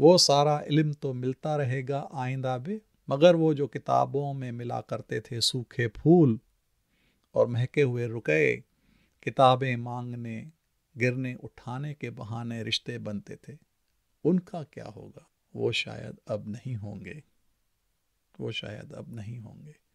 वो सारा इल्म तो मिलता रहेगा आइंदा भी मगर वो जो किताबों में मिला करते थे सूखे फूल और महके हुए रुके किताबें मांगने गिरने उठाने के बहाने रिश्ते बनते थे उनका क्या होगा वो शायद अब नहीं होंगे वो शायद अब नहीं होंगे